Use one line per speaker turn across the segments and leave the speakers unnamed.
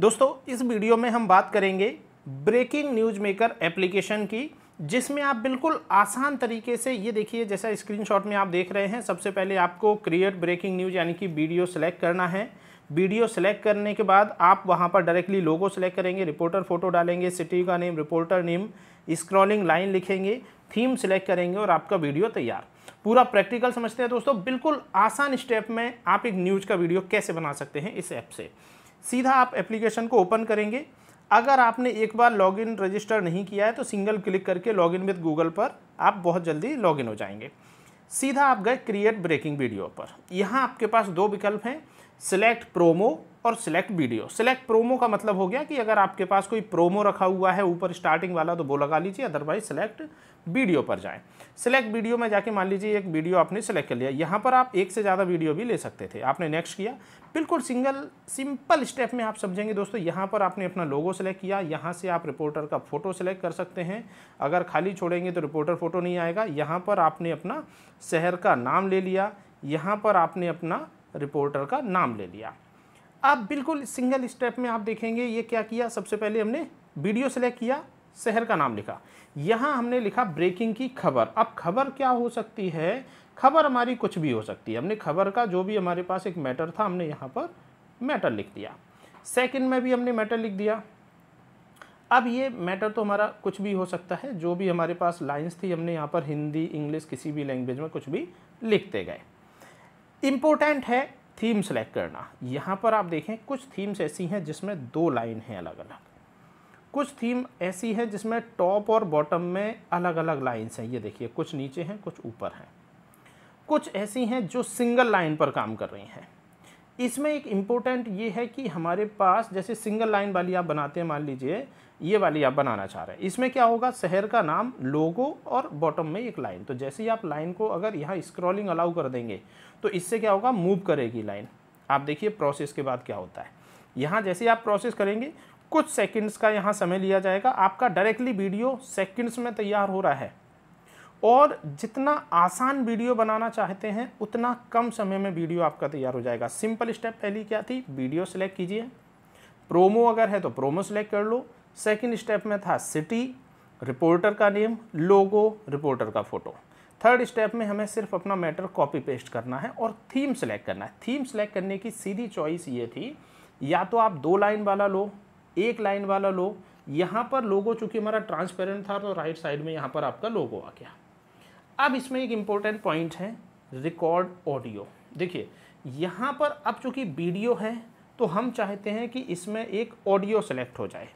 दोस्तों इस वीडियो में हम बात करेंगे ब्रेकिंग न्यूज मेकर एप्लीकेशन की जिसमें आप बिल्कुल आसान तरीके से ये देखिए जैसा स्क्रीनशॉट में आप देख रहे हैं सबसे पहले आपको क्रिएट ब्रेकिंग न्यूज यानी कि वीडियो सेलेक्ट करना है वीडियो सेलेक्ट करने के बाद आप वहाँ पर डायरेक्टली लोगो सेलेक्ट करेंगे रिपोर्टर फोटो डालेंगे सिटी का name reporter name scrolling line लिखेंगे थीम सेलेक्ट करेंगे और आपका वीडियो तैयार पूरा प्रैक्टिकल समझते हैं दोस्तों बिल्कुल आसान स्टेप में आप एक न्यूज़ का वीडियो कैसे बना सकते हैं इस ऐप से सीधा आप एप्लीकेशन को ओपन करेंगे अगर आपने एक बार लॉगिन रजिस्टर नहीं किया है तो सिंगल क्लिक करके लॉगिन विद गूगल पर आप बहुत जल्दी लॉगिन हो जाएंगे सीधा आप गए क्रिएट ब्रेकिंग वीडियो पर यहाँ आपके पास दो विकल्प हैं सिलेक्ट प्रोमो और सिलेक्ट वीडियो सिलेक्ट प्रोमो का मतलब हो गया कि अगर आपके पास कोई प्रोमो रखा हुआ है ऊपर स्टार्टिंग वाला तो वो लगा लीजिए अदरवाइज सिलेक्ट वीडियो पर जाएं सिलेक्ट वीडियो में जाके मान लीजिए एक वीडियो आपने सेलेक्ट कर लिया यहाँ पर आप एक से ज़्यादा वीडियो भी ले सकते थे आपने नेक्स्ट किया बिल्कुल सिंगल सिंपल स्टेप में आप समझेंगे दोस्तों यहाँ पर आपने अपना लोगो सेलेक्ट किया यहाँ से आप रिपोर्टर का फ़ोटो सेलेक्ट कर सकते हैं अगर खाली छोड़ेंगे तो रिपोर्टर फ़ोटो नहीं आएगा यहाँ पर आपने अपना शहर का नाम ले लिया यहाँ पर आपने अपना रिपोर्टर का नाम ले लिया अब बिल्कुल सिंगल स्टेप में आप देखेंगे ये क्या किया सबसे पहले हमने वीडियो सेलेक्ट किया शहर का नाम लिखा यहाँ हमने लिखा ब्रेकिंग की खबर अब खबर क्या हो सकती है खबर हमारी कुछ भी हो सकती है हमने खबर का जो भी हमारे पास एक मैटर था हमने यहाँ पर मैटर लिख दिया सेकंड में भी हमने मैटर लिख दिया अब ये मैटर तो हमारा कुछ भी हो सकता है जो भी हमारे पास लाइंस थी हमने यहाँ पर हिंदी इंग्लिश किसी भी लैंग्वेज में कुछ भी लिखते गए इम्पोर्टेंट है थीम सेलेक्ट करना यहाँ पर आप देखें कुछ थीम्स ऐसी हैं जिसमें दो लाइन हैं अलग अलग कुछ थीम ऐसी है जिसमें टॉप और बॉटम में अलग अलग लाइन्स हैं ये देखिए कुछ नीचे हैं कुछ ऊपर हैं कुछ ऐसी हैं जो सिंगल लाइन पर काम कर रही हैं इसमें एक इम्पोर्टेंट ये है कि हमारे पास जैसे सिंगल लाइन वाली आप बनाते हैं मान लीजिए ये वाली आप बनाना चाह रहे हैं इसमें क्या होगा शहर का नाम लोगो और बॉटम में एक लाइन तो जैसे ही आप लाइन को अगर यहाँ स्क्रॉलिंग अलाउ कर देंगे तो इससे क्या होगा मूव करेगी लाइन आप देखिए प्रोसेस के बाद क्या होता है यहाँ जैसे आप प्रोसेस करेंगे कुछ सेकंड्स का यहाँ समय लिया जाएगा आपका डायरेक्टली वीडियो सेकंड्स में तैयार हो रहा है और जितना आसान वीडियो बनाना चाहते हैं उतना कम समय में वीडियो आपका तैयार हो जाएगा सिंपल स्टेप पहली क्या थी वीडियो सेलेक्ट कीजिए प्रोमो अगर है तो प्रोमो सेलेक्ट कर लो सेकेंड स्टेप में था सिटी रिपोर्टर का नेम लोगो रिपोर्टर का फ़ोटो थर्ड स्टेप में हमें सिर्फ अपना मैटर कॉपी पेस्ट करना है और थीम सेलेक्ट करना है थीम सेलेक्ट करने की सीधी चॉइस ये थी या तो आप दो लाइन वाला लो एक लाइन वाला लो यहाँ पर लोगो चूँकि हमारा ट्रांसपेरेंट था तो राइट साइड में यहाँ पर आपका लोगो आ गया अब इसमें एक इम्पोर्टेंट पॉइंट है रिकॉर्ड ऑडियो देखिए यहाँ पर अब चूंकि वीडियो है तो हम चाहते हैं कि इसमें एक ऑडियो सेलेक्ट हो जाए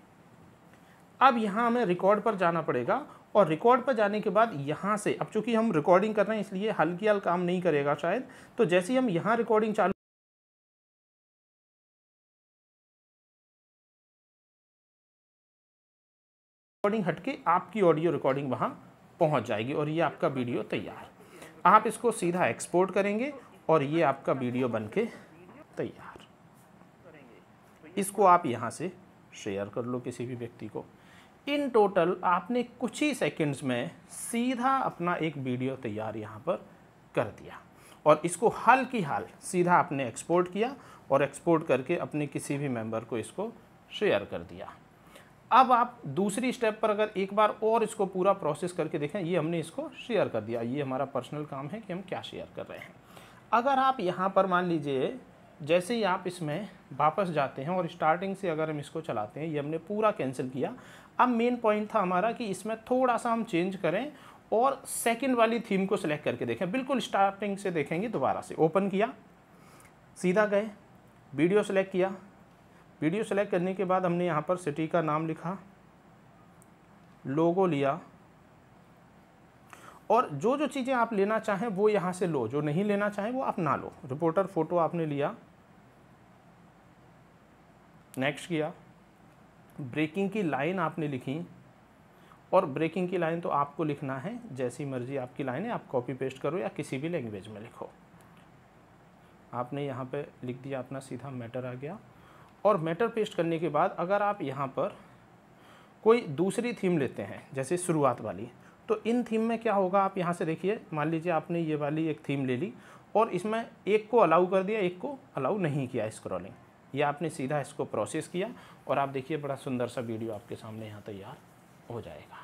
अब यहाँ हमें रिकॉर्ड पर जाना पड़ेगा और रिकॉर्ड पर जाने के बाद यहाँ से अब चूँकि हम रिकॉर्डिंग कर रहे हैं इसलिए हल्की हल काम नहीं करेगा शायद तो जैसे ही हम यहाँ रिकॉर्डिंग चालू रिकॉर्डिंग हटके आपकी ऑडियो रिकॉर्डिंग वहाँ पहुँच जाएगी और ये आपका वीडियो तैयार आप इसको सीधा एक्सपोर्ट करेंगे और ये आपका वीडियो बन के तैयार इसको आप यहाँ से शेयर कर लो किसी भी व्यक्ति को इन टोटल आपने कुछ ही सेकंड्स में सीधा अपना एक वीडियो तैयार यहाँ पर कर दिया और इसको हाल की हाल सीधा आपने एक्सपोर्ट किया और एक्सपोर्ट करके अपने किसी भी मेंबर को इसको शेयर कर दिया अब आप दूसरी स्टेप पर अगर एक बार और इसको पूरा प्रोसेस करके देखें ये हमने इसको शेयर कर दिया ये हमारा पर्सनल काम है कि हम क्या शेयर कर रहे हैं अगर आप यहाँ पर मान लीजिए जैसे ही आप इसमें वापस जाते हैं और स्टार्टिंग से अगर हम इसको चलाते हैं ये हमने पूरा कैंसिल किया अब मेन पॉइंट था हमारा कि इसमें थोड़ा सा हम चेंज करें और सेकंड वाली थीम को सिलेक्ट करके देखें बिल्कुल स्टार्टिंग से देखेंगे दोबारा से ओपन किया सीधा गए वीडियो सेलेक्ट किया वीडियो सेलेक्ट करने के बाद हमने यहाँ पर सिटी का नाम लिखा लोगो लिया और जो जो चीज़ें आप लेना चाहें वो यहाँ से लो जो नहीं लेना चाहें वो आप ना लो रिपोर्टर फ़ोटो आपने लिया नेक्स्ट किया ब्रेकिंग की लाइन आपने लिखी और ब्रेकिंग की लाइन तो आपको लिखना है जैसी मर्जी आपकी लाइन है आप कॉपी पेस्ट करो या किसी भी लैंग्वेज में लिखो आपने यहाँ पे लिख दिया अपना सीधा मैटर आ गया और मैटर पेस्ट करने के बाद अगर आप यहाँ पर कोई दूसरी थीम लेते हैं जैसे शुरुआत वाली तो इन थीम में क्या होगा आप यहाँ से देखिए मान लीजिए आपने ये वाली एक थीम ले ली और इसमें एक को अलाउ कर दिया एक को अलाउ नहीं किया स्क्रॉलिंग या आपने सीधा इसको प्रोसेस किया और आप देखिए बड़ा सुंदर सा वीडियो आपके सामने यहाँ तैयार हो जाएगा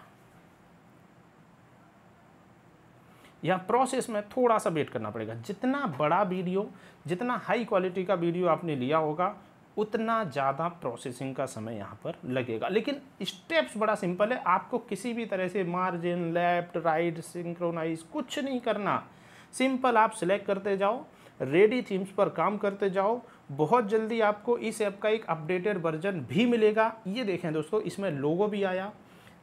यहाँ प्रोसेस में थोड़ा सा वेट करना पड़ेगा जितना बड़ा वीडियो जितना हाई क्वालिटी का वीडियो आपने लिया होगा उतना ज़्यादा प्रोसेसिंग का समय यहाँ पर लगेगा लेकिन स्टेप्स बड़ा सिंपल है आपको किसी भी तरह से मार्जिन लेफ्ट राइट सिंक्रोनाइज कुछ नहीं करना सिंपल आप सिलेक्ट करते जाओ रेडी थीम्स पर काम करते जाओ बहुत जल्दी आपको इस ऐप का एक अपडेटेड वर्जन भी मिलेगा ये देखें दोस्तों इसमें लोगो भी आया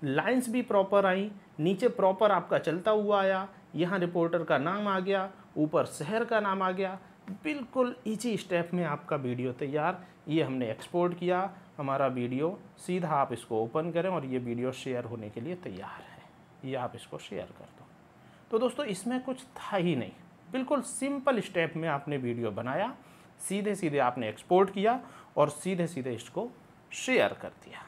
लाइन्स भी प्रॉपर आई नीचे प्रॉपर आपका चलता हुआ आया यहाँ रिपोर्टर का नाम आ गया ऊपर शहर का नाम आ गया बिल्कुल इसी स्टेप में आपका वीडियो तैयार ये हमने एक्सपोर्ट किया हमारा वीडियो सीधा आप इसको ओपन करें और ये वीडियो शेयर होने के लिए तैयार है ये आप इसको शेयर कर दो तो दोस्तों इसमें कुछ था ही नहीं बिल्कुल सिंपल स्टेप में आपने वीडियो बनाया सीधे सीधे आपने एक्सपोर्ट किया और सीधे सीधे इसको शेयर कर दिया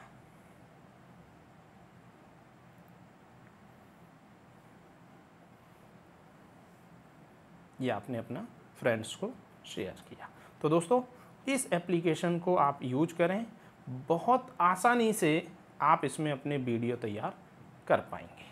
ये आपने अपना फ्रेंड्स को शेयर किया तो दोस्तों इस एप्लीकेशन को आप यूज करें बहुत आसानी से आप इसमें अपने वीडियो तैयार कर पाएंगे